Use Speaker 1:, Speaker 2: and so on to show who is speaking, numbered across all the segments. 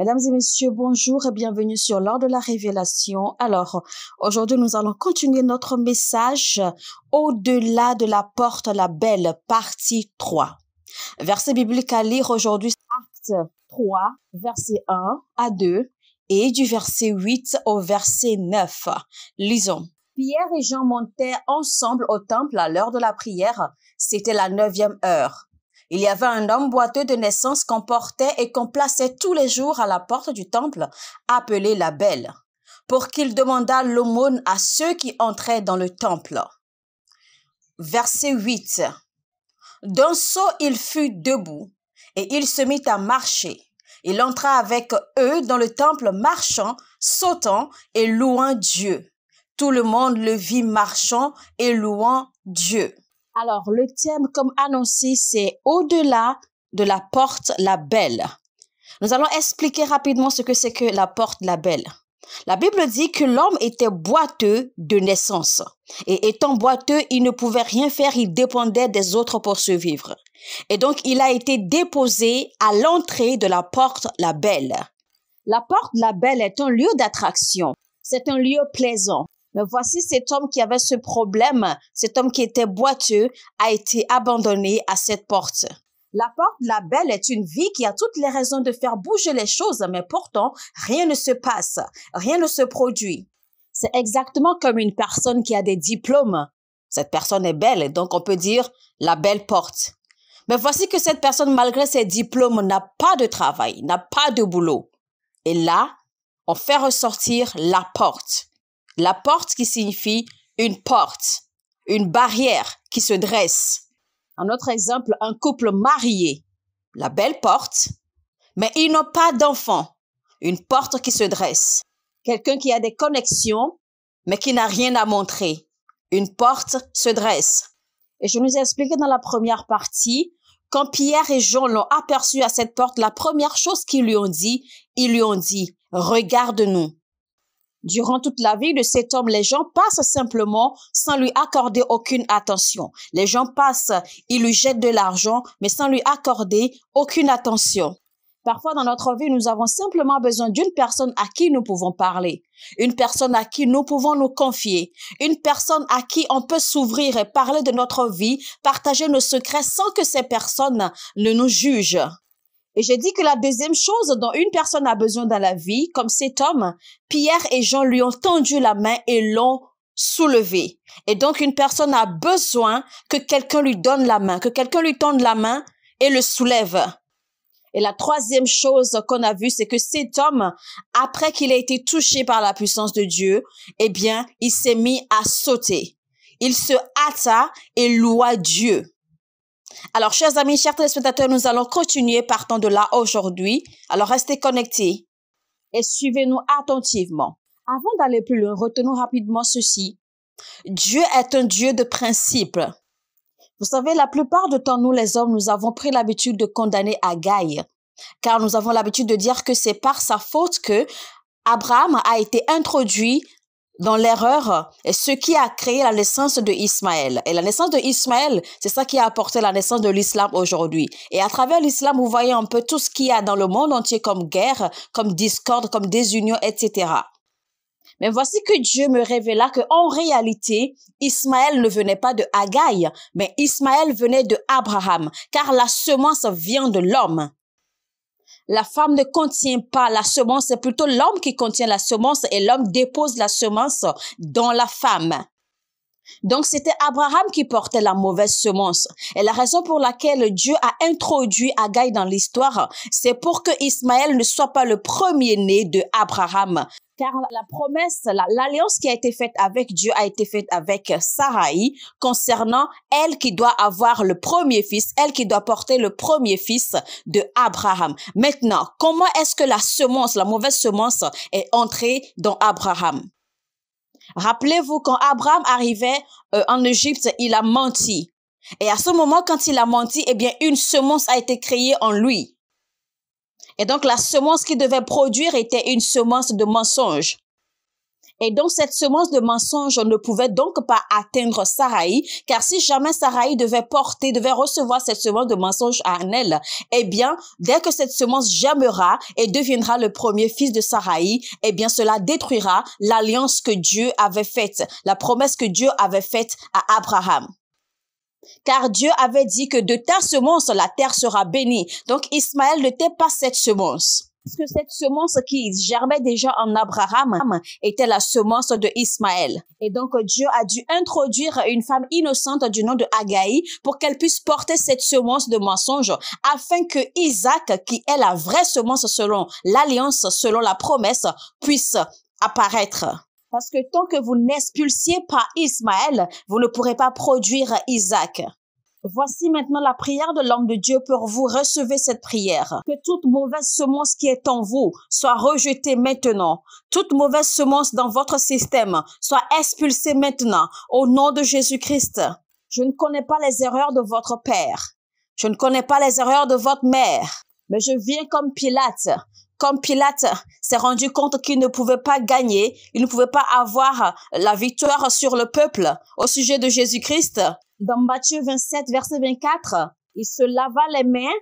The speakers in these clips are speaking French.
Speaker 1: Mesdames et messieurs, bonjour et bienvenue sur l'heure de la révélation. Alors, aujourd'hui, nous allons continuer notre message au-delà de la porte la belle, partie 3. Verset biblique à lire aujourd'hui, acte 3, verset 1 à 2 et du verset 8 au verset 9. Lisons. Pierre et Jean montaient ensemble au temple à l'heure de la prière. C'était la neuvième heure. Il y avait un homme boiteux de naissance qu'on portait et qu'on plaçait tous les jours à la porte du temple, appelé la Belle, pour qu'il demandât l'aumône à ceux qui entraient dans le temple. Verset 8. D'un saut, il fut debout et il se mit à marcher. Il entra avec eux dans le temple marchant, sautant et louant Dieu. Tout le monde le vit marchant et louant Dieu. Alors, le thème, comme annoncé, c'est Au-delà de la porte la belle. Nous allons expliquer rapidement ce que c'est que la porte la belle. La Bible dit que l'homme était boiteux de naissance. Et étant boiteux, il ne pouvait rien faire, il dépendait des autres pour survivre. Et donc, il a été déposé à l'entrée de la porte la belle. La porte la belle est un lieu d'attraction. C'est un lieu plaisant. Mais voici cet homme qui avait ce problème, cet homme qui était boiteux, a été abandonné à cette porte. La porte la belle est une vie qui a toutes les raisons de faire bouger les choses, mais pourtant, rien ne se passe, rien ne se produit. C'est exactement comme une personne qui a des diplômes. Cette personne est belle, donc on peut dire la belle porte. Mais voici que cette personne, malgré ses diplômes, n'a pas de travail, n'a pas de boulot. Et là, on fait ressortir la porte. La porte qui signifie une porte, une barrière qui se dresse. Un autre exemple, un couple marié, la belle porte, mais ils n'ont pas d'enfant, une porte qui se dresse. Quelqu'un qui a des connexions, mais qui n'a rien à montrer, une porte se dresse. Et je nous ai expliqué dans la première partie, quand Pierre et Jean l'ont aperçu à cette porte, la première chose qu'ils lui ont dit, ils lui ont dit, regarde-nous. Durant toute la vie de cet homme, les gens passent simplement sans lui accorder aucune attention. Les gens passent, ils lui jettent de l'argent, mais sans lui accorder aucune attention. Parfois dans notre vie, nous avons simplement besoin d'une personne à qui nous pouvons parler, une personne à qui nous pouvons nous confier, une personne à qui on peut s'ouvrir et parler de notre vie, partager nos secrets sans que ces personnes ne nous jugent. Et j'ai dit que la deuxième chose dont une personne a besoin dans la vie, comme cet homme, Pierre et Jean lui ont tendu la main et l'ont soulevé. Et donc une personne a besoin que quelqu'un lui donne la main, que quelqu'un lui tende la main et le soulève. Et la troisième chose qu'on a vue, c'est que cet homme, après qu'il a été touché par la puissance de Dieu, eh bien, il s'est mis à sauter. Il se hâta et loua Dieu. Alors, chers amis, chers téléspectateurs, nous allons continuer partant de là aujourd'hui. Alors, restez connectés et suivez-nous attentivement. Avant d'aller plus loin, retenons rapidement ceci. Dieu est un Dieu de principe. Vous savez, la plupart de temps, nous les hommes, nous avons pris l'habitude de condamner Agaï, car nous avons l'habitude de dire que c'est par sa faute que Abraham a été introduit dans l'erreur, et ce qui a créé la naissance de Ismaël. Et la naissance de Ismaël, c'est ça qui a apporté la naissance de l'islam aujourd'hui. Et à travers l'islam, vous voyez un peu tout ce qu'il y a dans le monde entier comme guerre, comme discorde, comme désunion, etc. Mais voici que Dieu me révéla que en réalité, Ismaël ne venait pas de Hagaï, mais Ismaël venait de Abraham, car la semence vient de l'homme la femme ne contient pas la semence, c'est plutôt l'homme qui contient la semence et l'homme dépose la semence dans la femme. Donc c'était Abraham qui portait la mauvaise semence. Et la raison pour laquelle Dieu a introduit Agaï dans l'histoire, c'est pour que Ismaël ne soit pas le premier-né de Abraham car la promesse, l'alliance qui a été faite avec Dieu a été faite avec Sarai concernant elle qui doit avoir le premier fils, elle qui doit porter le premier fils de Abraham. Maintenant, comment est-ce que la semence, la mauvaise semence est entrée dans Abraham? Rappelez-vous, quand Abraham arrivait euh, en Égypte, il a menti. Et à ce moment, quand il a menti, eh bien, une semence a été créée en lui. Et donc la semence qu'il devait produire était une semence de mensonge. Et donc cette semence de mensonge ne pouvait donc pas atteindre Sarai, car si jamais Sarai devait porter, devait recevoir cette semence de mensonge à elle, eh bien, dès que cette semence germera et deviendra le premier fils de Sarai, eh bien, cela détruira l'alliance que Dieu avait faite, la promesse que Dieu avait faite à Abraham. Car Dieu avait dit que de ta semence, la terre sera bénie. Donc Ismaël n'était pas cette semence. Parce que cette semence qui germait déjà en Abraham était la semence de Ismaël. Et donc Dieu a dû introduire une femme innocente du nom de Agaï pour qu'elle puisse porter cette semence de mensonge afin que Isaac, qui est la vraie semence selon l'alliance, selon la promesse, puisse apparaître. Parce que tant que vous n'expulsiez pas Ismaël, vous ne pourrez pas produire Isaac. Voici maintenant la prière de l'homme de Dieu pour vous. Recevez cette prière. Que toute mauvaise semence qui est en vous soit rejetée maintenant. Toute mauvaise semence dans votre système soit expulsée maintenant au nom de Jésus-Christ. Je ne connais pas les erreurs de votre père. Je ne connais pas les erreurs de votre mère. Mais je viens comme Pilate comme Pilate s'est rendu compte qu'il ne pouvait pas gagner, il ne pouvait pas avoir la victoire sur le peuple au sujet de Jésus-Christ. Dans Matthieu 27, verset 24, il se lava les mains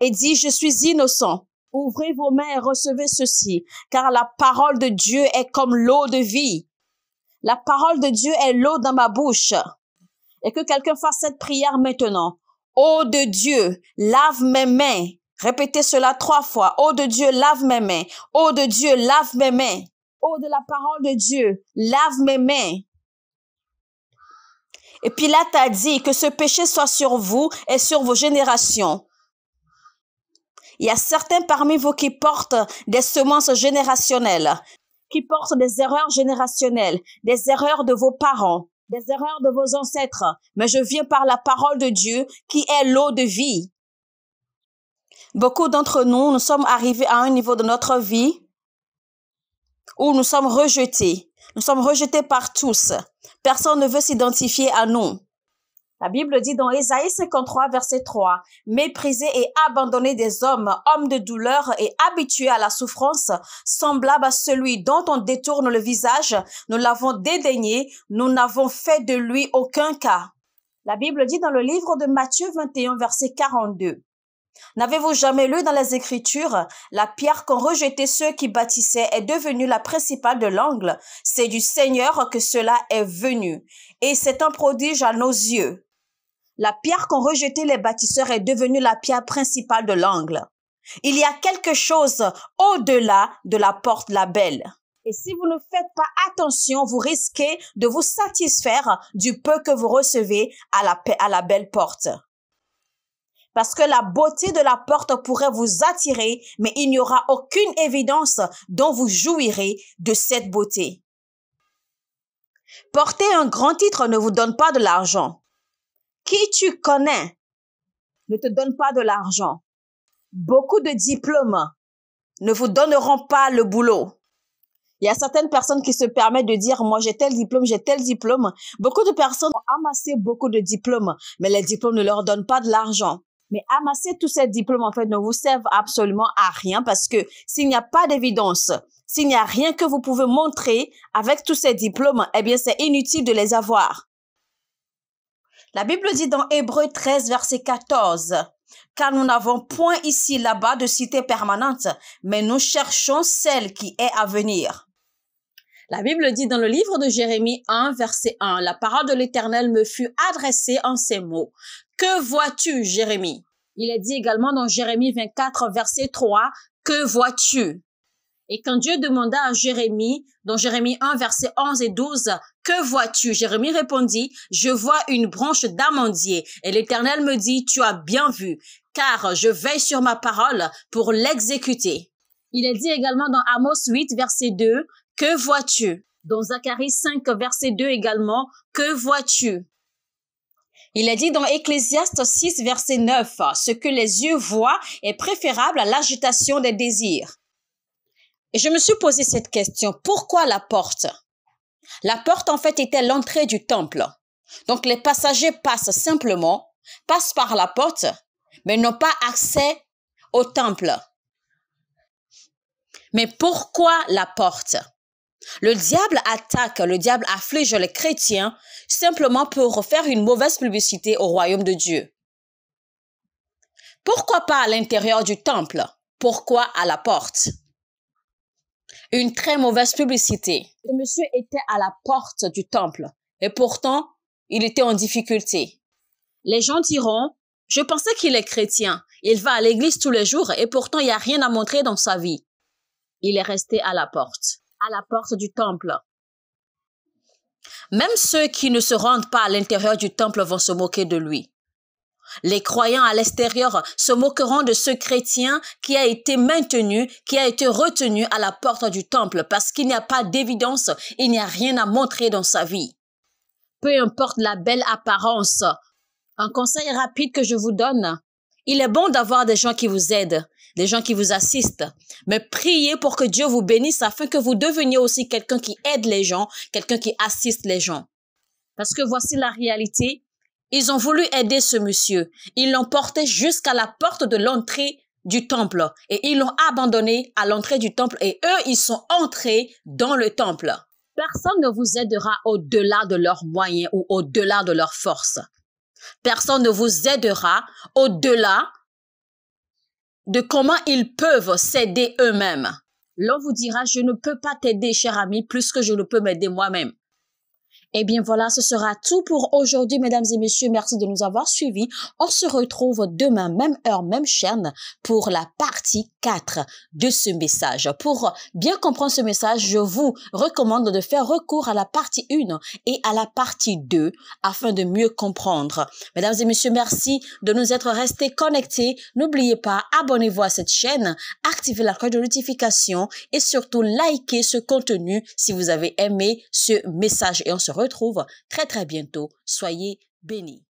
Speaker 1: et dit, je suis innocent. Ouvrez vos mains et recevez ceci, car la parole de Dieu est comme l'eau de vie. La parole de Dieu est l'eau dans ma bouche. Et que quelqu'un fasse cette prière maintenant. Eau de Dieu, lave mes mains Répétez cela trois fois. Oh de Dieu, lave mes mains. Oh de Dieu, lave mes mains. ô de la parole de Dieu, lave mes mains. Et Pilate a dit que ce péché soit sur vous et sur vos générations. Il y a certains parmi vous qui portent des semences générationnelles, qui portent des erreurs générationnelles, des erreurs de vos parents, des erreurs de vos ancêtres. Mais je viens par la parole de Dieu qui est l'eau de vie. Beaucoup d'entre nous, nous sommes arrivés à un niveau de notre vie où nous sommes rejetés. Nous sommes rejetés par tous. Personne ne veut s'identifier à nous. La Bible dit dans Ésaïe 53, verset 3, Méprisé et abandonné des hommes, hommes de douleur et habitués à la souffrance, semblable à celui dont on détourne le visage, nous l'avons dédaigné, nous n'avons fait de lui aucun cas. La Bible dit dans le livre de Matthieu 21, verset 42, N'avez-vous jamais lu dans les Écritures la pierre qu'ont rejetée ceux qui bâtissaient est devenue la principale de l'angle C'est du Seigneur que cela est venu et c'est un prodige à nos yeux. La pierre qu'ont rejetée les bâtisseurs est devenue la pierre principale de l'angle. Il y a quelque chose au-delà de la porte la belle. Et si vous ne faites pas attention, vous risquez de vous satisfaire du peu que vous recevez à la belle porte parce que la beauté de la porte pourrait vous attirer, mais il n'y aura aucune évidence dont vous jouirez de cette beauté. Porter un grand titre ne vous donne pas de l'argent. Qui tu connais ne te donne pas de l'argent. Beaucoup de diplômes ne vous donneront pas le boulot. Il y a certaines personnes qui se permettent de dire, moi j'ai tel diplôme, j'ai tel diplôme. Beaucoup de personnes ont amassé beaucoup de diplômes, mais les diplômes ne leur donnent pas de l'argent. Mais amasser tous ces diplômes, en fait, ne vous servent absolument à rien parce que s'il n'y a pas d'évidence, s'il n'y a rien que vous pouvez montrer avec tous ces diplômes, eh bien, c'est inutile de les avoir. La Bible dit dans Hébreu 13, verset 14, car nous n'avons point ici là-bas de cité permanente, mais nous cherchons celle qui est à venir. La Bible dit dans le livre de Jérémie 1, verset 1, la parole de l'Éternel me fut adressée en ces mots. Que vois-tu, Jérémie Il est dit également dans Jérémie 24, verset 3, Que vois-tu Et quand Dieu demanda à Jérémie, dans Jérémie 1, verset 11 et 12, Que vois-tu Jérémie répondit, Je vois une branche d'amandier. Et l'Éternel me dit, Tu as bien vu, car je veille sur ma parole pour l'exécuter. Il est dit également dans Amos 8, verset 2, Que vois-tu Dans Zacharie 5, verset 2 également, Que vois-tu il est dit dans Ecclésiaste 6, verset 9, ce que les yeux voient est préférable à l'agitation des désirs. Et je me suis posé cette question, pourquoi la porte La porte en fait était l'entrée du temple. Donc les passagers passent simplement, passent par la porte, mais n'ont pas accès au temple. Mais pourquoi la porte le diable attaque, le diable afflige les chrétiens simplement pour faire une mauvaise publicité au royaume de Dieu. Pourquoi pas à l'intérieur du temple Pourquoi à la porte Une très mauvaise publicité. Le monsieur était à la porte du temple et pourtant, il était en difficulté. Les gens diront, je pensais qu'il est chrétien, il va à l'église tous les jours et pourtant il n'y a rien à montrer dans sa vie. Il est resté à la porte à la porte du temple. Même ceux qui ne se rendent pas à l'intérieur du temple vont se moquer de lui. Les croyants à l'extérieur se moqueront de ce chrétien qui a été maintenu, qui a été retenu à la porte du temple parce qu'il n'y a pas d'évidence, il n'y a rien à montrer dans sa vie. Peu importe la belle apparence, un conseil rapide que je vous donne, il est bon d'avoir des gens qui vous aident, des gens qui vous assistent. Mais priez pour que Dieu vous bénisse afin que vous deveniez aussi quelqu'un qui aide les gens, quelqu'un qui assiste les gens. Parce que voici la réalité. Ils ont voulu aider ce monsieur. Ils l'ont porté jusqu'à la porte de l'entrée du temple et ils l'ont abandonné à l'entrée du temple et eux, ils sont entrés dans le temple. Personne ne vous aidera au-delà de leurs moyens ou au-delà de leurs forces. Personne ne vous aidera au-delà de comment ils peuvent s'aider eux-mêmes. L'on vous dira, je ne peux pas t'aider, cher ami, plus que je ne peux m'aider moi-même. Et eh bien voilà, ce sera tout pour aujourd'hui, mesdames et messieurs. Merci de nous avoir suivis. On se retrouve demain, même heure, même chaîne, pour la partie 4 de ce message. Pour bien comprendre ce message, je vous recommande de faire recours à la partie 1 et à la partie 2 afin de mieux comprendre. Mesdames et messieurs, merci de nous être restés connectés. N'oubliez pas, abonnez-vous à cette chaîne, activez la cloche de notification et surtout likez ce contenu si vous avez aimé ce message et on se retrouve très très bientôt. Soyez bénis.